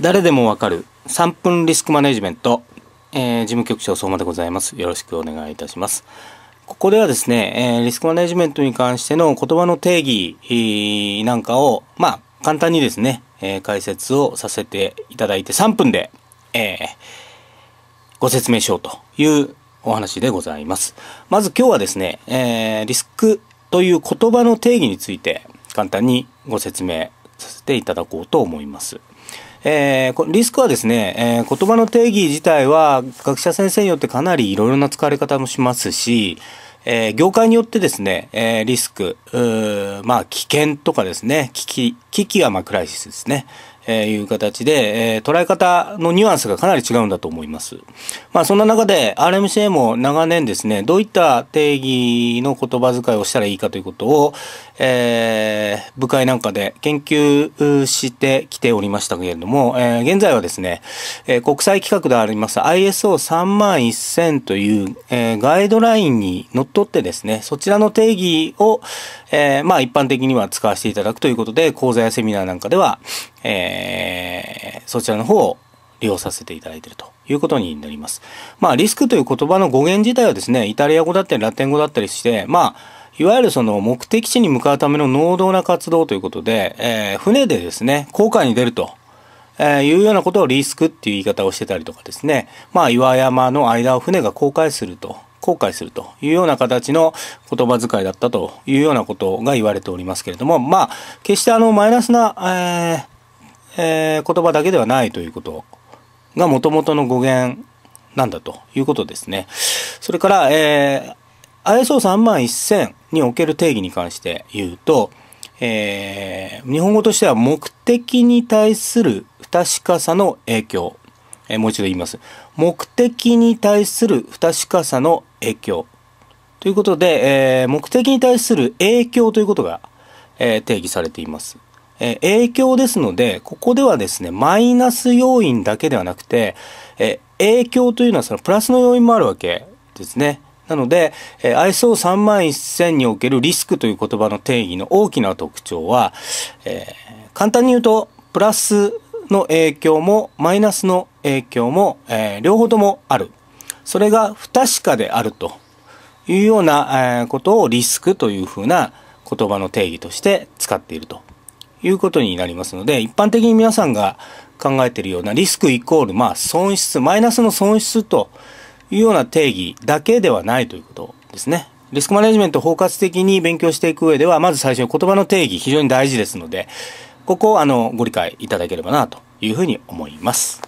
誰でもわかる3分リスクマネジメント、えー、事務局長相馬でございます。よろしくお願いいたします。ここではですね、えー、リスクマネジメントに関しての言葉の定義なんかを、まあ、簡単にですね、えー、解説をさせていただいて3分で、えー、ご説明しようというお話でございます。まず今日はですね、えー、リスクという言葉の定義について簡単にご説明させていただこうと思います。えー、リスクはですね、えー、言葉の定義自体は学者先生によってかなりいろいろな使われ方もしますし、えー、業界によってですね、えー、リスク、まあ危険とかですね、危機、危機はまあクライシスですね、えー、いう形で、えー、捉え方のニュアンスがかなり違うんだと思います。まあそんな中で RMCA も長年ですね、どういった定義の言葉遣いをしたらいいかということを、えー部会なんかで研究してきておりましたけれども、えー、現在はですね、えー、国際規格であります ISO31000 という、えー、ガイドラインにのっとってですね、そちらの定義を、えー、まあ一般的には使わせていただくということで、講座やセミナーなんかでは、えー、そちらの方を利用させていただいているということになります。まあ、リスクという言葉の語源自体はですね、イタリア語だったりラテン語だったりして、まあ、いわゆるその目的地に向かうための能動な活動ということで、えー、船でですね、航海に出ると。えー、いうようなことをリスクっていう言い方をしてたりとかですね。まあ、岩山の間を船が航海すると、航海するというような形の言葉遣いだったというようなことが言われておりますけれども、まあ、決してあの、マイナスな、えー、えー、言葉だけではないということが元々の語源なんだということですね。それから、えー、ISO31000 における定義に関して言うと、えー、日本語としては目的に対する不確かさの影響。えー、もう一度言います。目的に対する不確かさの影響。ということで、えー、目的に対する影響ということが、え定義されています。え影響ですので、ここではですね、マイナス要因だけではなくて、え影響というのはそのプラスの要因もあるわけですね。なので、えー、ISO3 万1000におけるリスクという言葉の定義の大きな特徴は、えー、簡単に言うと、プラスの影響もマイナスの影響も、えー、両方ともある。それが不確かであるというような、えー、ことをリスクというふうな言葉の定義として使っているということになりますので、一般的に皆さんが考えているようなリスクイコール、まあ、損失、マイナスの損失というような定義だけではないということですね。リスクマネジメントを包括的に勉強していく上では、まず最初に言葉の定義非常に大事ですので、ここをあのご理解いただければなというふうに思います。